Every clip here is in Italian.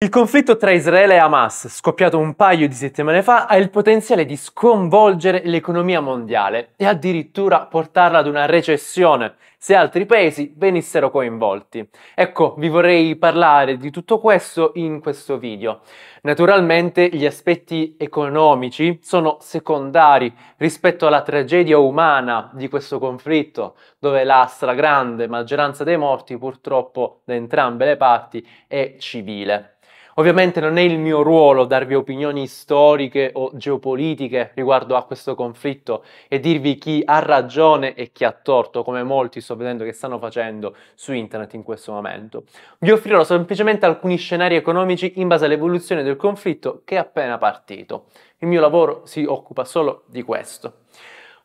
Il conflitto tra Israele e Hamas, scoppiato un paio di settimane fa, ha il potenziale di sconvolgere l'economia mondiale e addirittura portarla ad una recessione se altri paesi venissero coinvolti. Ecco, vi vorrei parlare di tutto questo in questo video. Naturalmente gli aspetti economici sono secondari rispetto alla tragedia umana di questo conflitto, dove la stragrande maggioranza dei morti purtroppo da entrambe le parti è civile. Ovviamente non è il mio ruolo darvi opinioni storiche o geopolitiche riguardo a questo conflitto e dirvi chi ha ragione e chi ha torto, come molti sto vedendo che stanno facendo su internet in questo momento. Vi offrirò semplicemente alcuni scenari economici in base all'evoluzione del conflitto che è appena partito. Il mio lavoro si occupa solo di questo.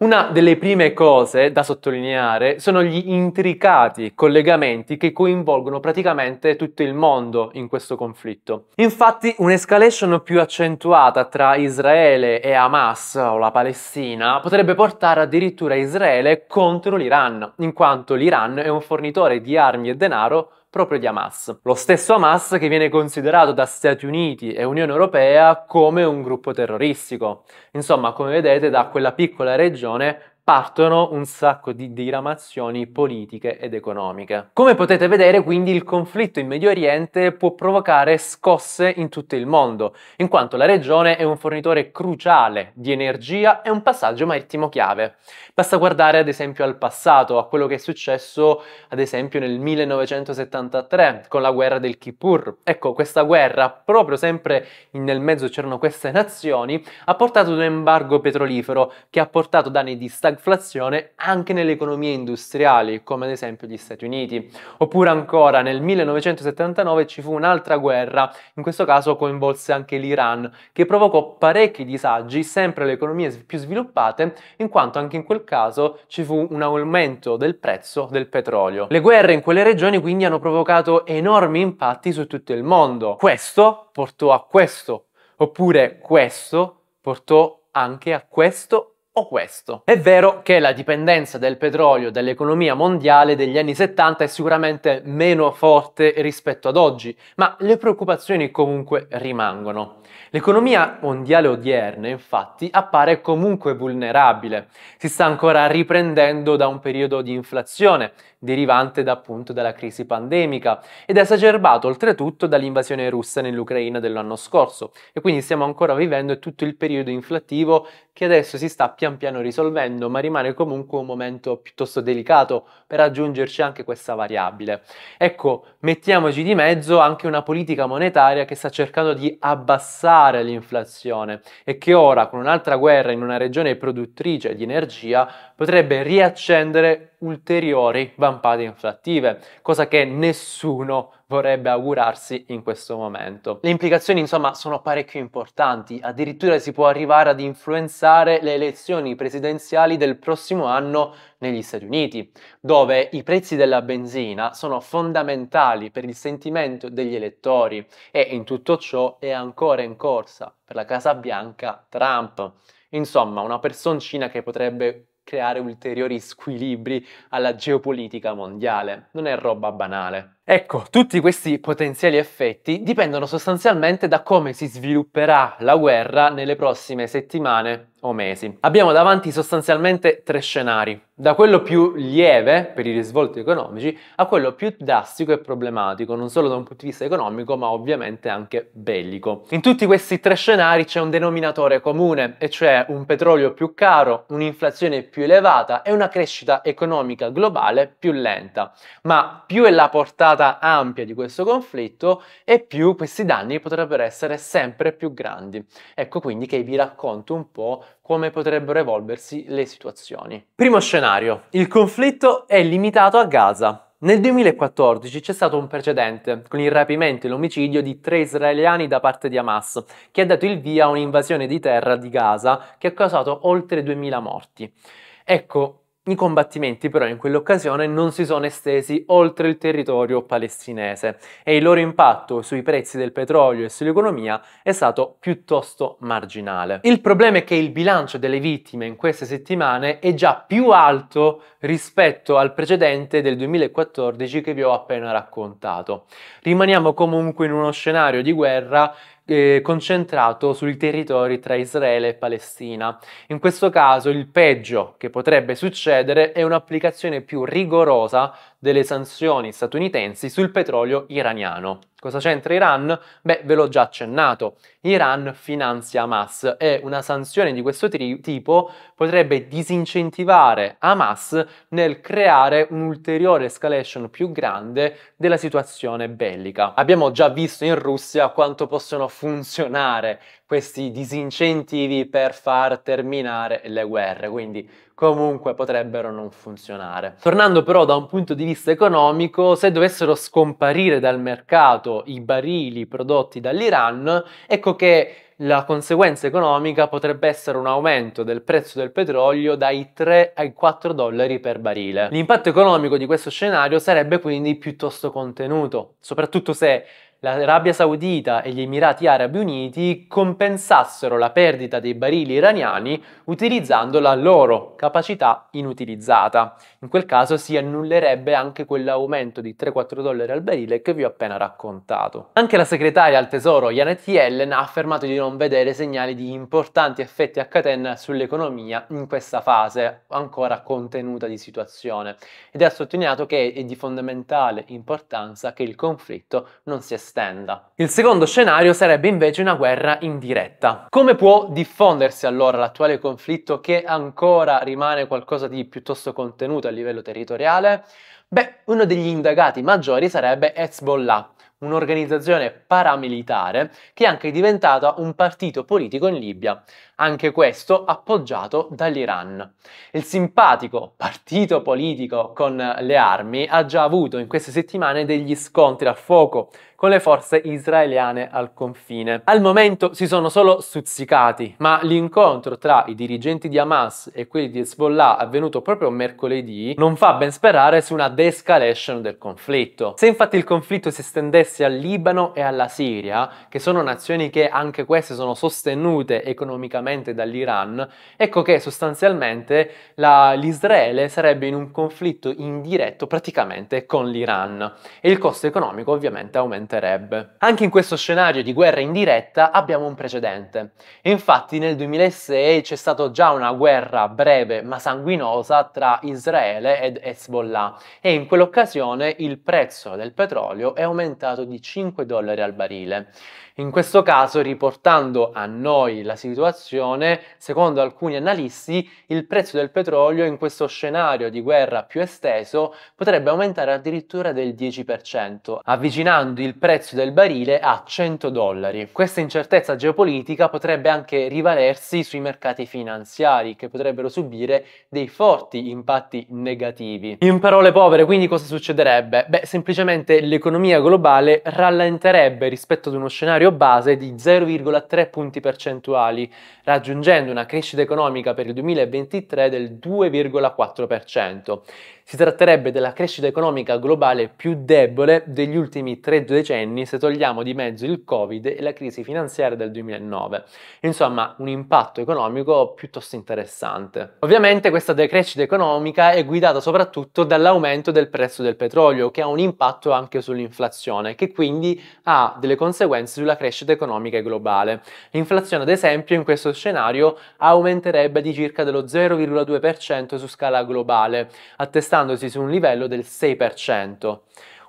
Una delle prime cose da sottolineare sono gli intricati collegamenti che coinvolgono praticamente tutto il mondo in questo conflitto. Infatti un'escalation più accentuata tra Israele e Hamas o la Palestina potrebbe portare addirittura Israele contro l'Iran, in quanto l'Iran è un fornitore di armi e denaro proprio di Hamas. Lo stesso Hamas che viene considerato da Stati Uniti e Unione Europea come un gruppo terroristico. Insomma, come vedete, da quella piccola regione partono un sacco di diramazioni politiche ed economiche. Come potete vedere, quindi, il conflitto in Medio Oriente può provocare scosse in tutto il mondo, in quanto la regione è un fornitore cruciale di energia e un passaggio marittimo chiave. Basta guardare ad esempio al passato, a quello che è successo ad esempio nel 1973 con la guerra del Kippur. Ecco, questa guerra, proprio sempre nel mezzo c'erano queste nazioni, ha portato ad un embargo petrolifero che ha portato danni di stagione stagflazione anche nelle economie industriali, come ad esempio gli Stati Uniti. Oppure ancora nel 1979 ci fu un'altra guerra, in questo caso coinvolse anche l'Iran, che provocò parecchi disagi sempre alle economie più sviluppate, in quanto anche in quel caso ci fu un aumento del prezzo del petrolio. Le guerre in quelle regioni quindi hanno provocato enormi impatti su tutto il mondo. Questo portò a questo, oppure questo portò anche a questo o questo. È vero che la dipendenza del petrolio dall'economia mondiale degli anni 70 è sicuramente meno forte rispetto ad oggi, ma le preoccupazioni comunque rimangono. L'economia mondiale odierna infatti appare comunque vulnerabile, si sta ancora riprendendo da un periodo di inflazione derivante da, appunto dalla crisi pandemica ed esacerbato oltretutto dall'invasione russa nell'Ucraina dell'anno scorso e quindi stiamo ancora vivendo tutto il periodo inflattivo che adesso si sta pian piano risolvendo, ma rimane comunque un momento piuttosto delicato per aggiungerci anche questa variabile. Ecco, mettiamoci di mezzo anche una politica monetaria che sta cercando di abbassare l'inflazione e che ora con un'altra guerra in una regione produttrice di energia potrebbe riaccendere ulteriori vampate inflattive, cosa che nessuno vorrebbe augurarsi in questo momento. Le implicazioni insomma sono parecchio importanti, addirittura si può arrivare ad influenzare le elezioni presidenziali del prossimo anno negli Stati Uniti, dove i prezzi della benzina sono fondamentali per il sentimento degli elettori e in tutto ciò è ancora in corsa per la Casa Bianca Trump. Insomma, una personcina che potrebbe creare ulteriori squilibri alla geopolitica mondiale. Non è roba banale. Ecco, tutti questi potenziali effetti dipendono sostanzialmente da come si svilupperà la guerra nelle prossime settimane o mesi. Abbiamo davanti sostanzialmente tre scenari, da quello più lieve per i risvolti economici a quello più drastico e problematico, non solo da un punto di vista economico ma ovviamente anche bellico. In tutti questi tre scenari c'è un denominatore comune e cioè un petrolio più caro, un'inflazione più elevata e una crescita economica globale più lenta, ma più è la portata portata ampia di questo conflitto e più questi danni potrebbero essere sempre più grandi. Ecco quindi che vi racconto un po' come potrebbero evolversi le situazioni. Primo scenario, il conflitto è limitato a Gaza. Nel 2014 c'è stato un precedente con il rapimento e l'omicidio di tre israeliani da parte di Hamas, che ha dato il via a un'invasione di terra di Gaza che ha causato oltre 2000 morti. Ecco, i combattimenti però in quell'occasione non si sono estesi oltre il territorio palestinese e il loro impatto sui prezzi del petrolio e sull'economia è stato piuttosto marginale. Il problema è che il bilancio delle vittime in queste settimane è già più alto rispetto al precedente del 2014 che vi ho appena raccontato. Rimaniamo comunque in uno scenario di guerra eh, concentrato sui territori tra Israele e Palestina. In questo caso il peggio che potrebbe succedere è un'applicazione più rigorosa delle sanzioni statunitensi sul petrolio iraniano. Cosa c'entra Iran? Beh, ve l'ho già accennato. Iran finanzia Hamas e una sanzione di questo tri- tipo potrebbe disincentivare Hamas nel creare un'ulteriore escalation più grande della situazione bellica. Abbiamo già visto in Russia quanto possono funzionare questi disincentivi per far terminare le guerre, quindi comunque potrebbero non funzionare. Tornando però da un punto di vista economico, se dovessero scomparire dal mercato i barili prodotti dall'Iran, ecco che la conseguenza economica potrebbe essere un aumento del prezzo del petrolio dai 3 ai 4 dollari per barile. L'impatto economico di questo scenario sarebbe quindi piuttosto contenuto, soprattutto se l'Arabia Saudita e gli Emirati Arabi Uniti compensassero la perdita dei barili iraniani utilizzando la loro capacità inutilizzata. In quel caso si annullerebbe anche quell'aumento di 3-4 dollari al barile che vi ho appena raccontato. Anche la segretaria al tesoro Janet Yellen ha affermato di non vedere segnali di importanti effetti a catena sull'economia in questa fase ancora contenuta di situazione ed ha sottolineato che è di fondamentale importanza che il conflitto non sia stato estenda. Il secondo scenario sarebbe invece una guerra indiretta. Come può diffondersi allora l'attuale conflitto che ancora rimane qualcosa di piuttosto contenuto a livello territoriale? Beh, uno degli indagati maggiori sarebbe Hezbollah, un'organizzazione paramilitare che è anche diventata un partito politico in Libia, anche questo appoggiato dall'Iran. Il simpatico partito politico con le armi ha già avuto in queste settimane degli scontri a fuoco con le forze israeliane al confine. Al momento si sono solo stuzzicati, ma l'incontro tra i dirigenti di Hamas e quelli di Hezbollah avvenuto proprio mercoledì non fa ben sperare su una de-escalation del conflitto. Se infatti il conflitto si estendesse al Libano e alla Siria, che sono nazioni che anche queste sono sostenute economicamente dall'Iran, ecco che sostanzialmente la, l'Israele sarebbe in un conflitto indiretto praticamente con l'Iran e il costo economico ovviamente aumenta aumenterebbe. Anche in questo scenario di guerra indiretta abbiamo un precedente. Infatti nel 2006 c'è stata già una guerra breve ma sanguinosa tra Israele ed Hezbollah e in quell'occasione il prezzo del petrolio è aumentato di 5 dollari al barile. In questo caso, riportando a noi la situazione, secondo alcuni analisti, il prezzo del petrolio in questo scenario di guerra più esteso potrebbe aumentare addirittura del 10%, avvicinando il prezzo del barile a 100 dollari. Questa incertezza geopolitica potrebbe anche rivalersi sui mercati finanziari che potrebbero subire dei forti impatti negativi. In parole povere, quindi cosa succederebbe? Beh, semplicemente l'economia globale rallenterebbe rispetto ad uno scenario base di 0,3 punti percentuali, raggiungendo una crescita economica per il 2023 del 2,4%. Si tratterebbe della crescita economica globale più debole degli ultimi tre decenni se togliamo di mezzo il Covid e la crisi finanziaria del 2009. Insomma, un impatto economico piuttosto interessante. Ovviamente questa decrescita economica è guidata soprattutto dall'aumento del prezzo del petrolio, che ha un impatto anche sull'inflazione, che quindi ha delle conseguenze sulla crescita economica globale. L'inflazione, ad esempio, in questo scenario aumenterebbe di circa dello 0,2% su scala globale, attestando attestandosi su un livello del 6%,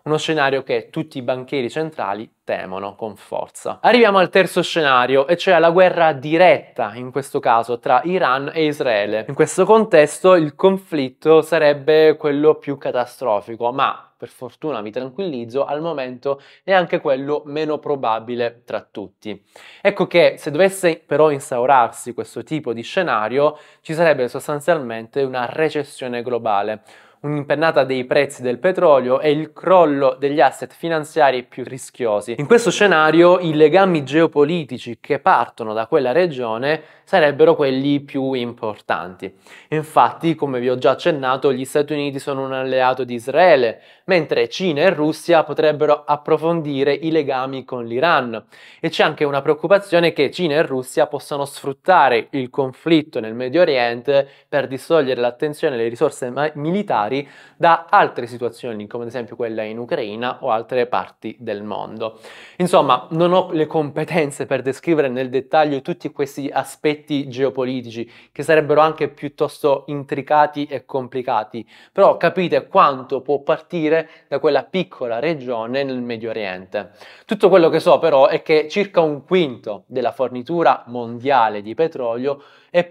uno scenario che tutti i banchieri centrali temono con forza. Arriviamo al terzo scenario, e cioè alla guerra diretta, in questo caso tra Iran e Israele. In questo contesto il conflitto sarebbe quello più catastrofico, ma per fortuna vi tranquillizzo, al momento è anche quello meno probabile tra tutti. Ecco che se dovesse però instaurarsi questo tipo di scenario, ci sarebbe sostanzialmente una recessione globale, un'impennata dei prezzi del petrolio e il crollo degli asset finanziari più rischiosi. In questo scenario i legami geopolitici che partono da quella regione sarebbero quelli più importanti. Infatti, come vi ho già accennato, gli Stati Uniti sono un alleato di Israele, mentre Cina e Russia potrebbero approfondire i legami con l'Iran. E c'è anche una preoccupazione che Cina e Russia possano sfruttare il conflitto nel Medio Oriente per distogliere l'attenzione e le risorse militari da altre situazioni, come ad esempio quella in Ucraina o altre parti del mondo. Insomma, non ho le competenze per descrivere nel dettaglio tutti questi aspetti geopolitici che sarebbero anche piuttosto intricati e complicati, però capite quanto può partire uscire da quella piccola regione nel Medio Oriente. Tutto quello che so però è che circa un quinto della fornitura mondiale di petrolio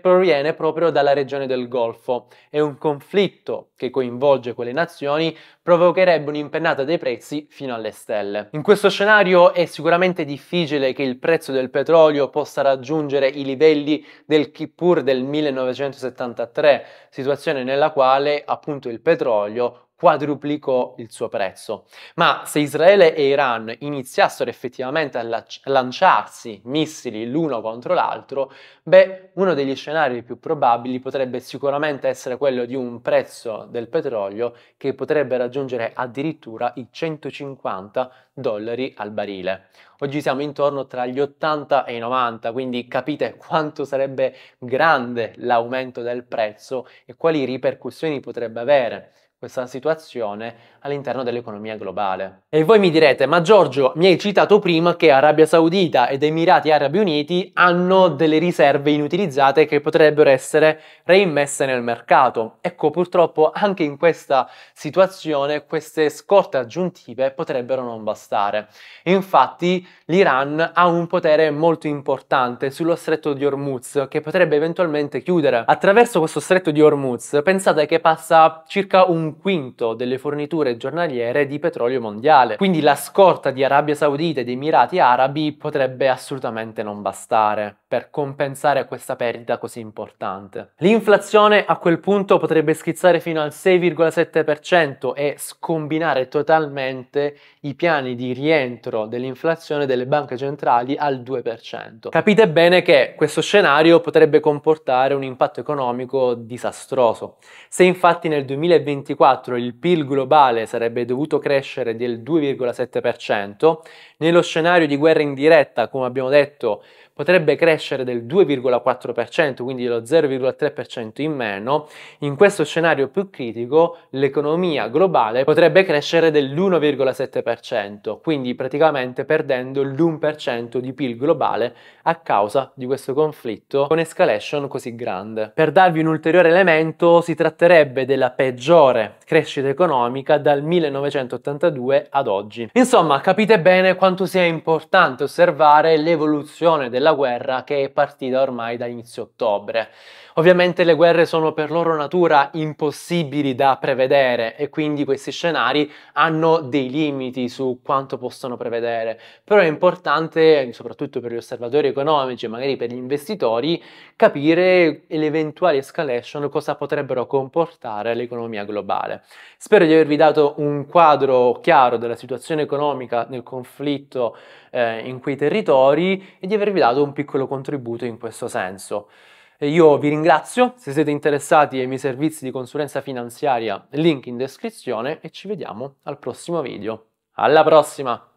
proviene proprio dalla regione del Golfo e un conflitto che coinvolge quelle nazioni provocherebbe un'impennata dei prezzi fino alle stelle. In questo scenario è sicuramente difficile che il prezzo del petrolio possa raggiungere i livelli del Kippur del 1973, situazione nella quale appunto il petrolio quadruplicò il suo prezzo. Ma se Israele e Iran iniziassero effettivamente a lanciarsi missili l'uno contro l'altro, beh, uno degli scenari più probabili potrebbe sicuramente essere quello di un prezzo del petrolio che potrebbe raggiungere addirittura i 150 dollari al barile. Oggi siamo intorno tra gli 80 e i 90, quindi capite quanto sarebbe grande l'aumento del prezzo e quali ripercussioni potrebbe avere questa situazione all'interno dell'economia globale. E voi mi direte, ma Giorgio, mi hai citato prima che Arabia Saudita ed Emirati Arabi Uniti hanno delle riserve inutilizzate che potrebbero essere reimmesse nel mercato. Ecco, purtroppo anche in questa situazione queste scorte aggiuntive potrebbero non bastare. Infatti l'Iran ha un potere molto importante sullo stretto di Hormuz che potrebbe eventualmente chiudere. Attraverso questo stretto di Hormuz pensate che passa circa un quinto delle forniture giornaliere di petrolio mondiale. Quindi la scorta di Arabia Saudita ed Emirati Arabi potrebbe assolutamente non bastare per compensare questa perdita così importante. L'inflazione a quel punto potrebbe schizzare fino al 6,7% e scombinare totalmente i piani di rientro dell'inflazione delle banche centrali al 2%. Capite bene che questo scenario potrebbe comportare un impatto economico disastroso. Se infatti nel 2024 il PIL globale sarebbe dovuto crescere del 2,7%, nello scenario di guerra indiretta, come abbiamo detto, potrebbe crescere crescere del 2,4%, quindi lo 0,3% in meno, in questo scenario più critico l'economia globale potrebbe crescere dell'1,7%, quindi praticamente perdendo l'1% di PIL globale a causa di questo conflitto con escalation così grande. Per darvi un ulteriore elemento, si tratterebbe della peggiore crescita economica dal 1982 ad oggi. Insomma, capite bene quanto sia importante osservare l'evoluzione della guerra che che è partita ormai da inizio ottobre. Ovviamente le guerre sono per loro natura impossibili da prevedere e quindi questi scenari hanno dei limiti su quanto possono prevedere, però è importante, soprattutto per gli osservatori economici e magari per gli investitori, capire le eventuali escalation, cosa potrebbero comportare all'economia globale. Spero di avervi dato un quadro chiaro della situazione economica nel conflitto eh, in quei territori e di avervi dato un piccolo contributo in questo senso. Io vi ringrazio, se siete interessati ai miei servizi di consulenza finanziaria, link in descrizione e ci vediamo al prossimo video. Alla prossima!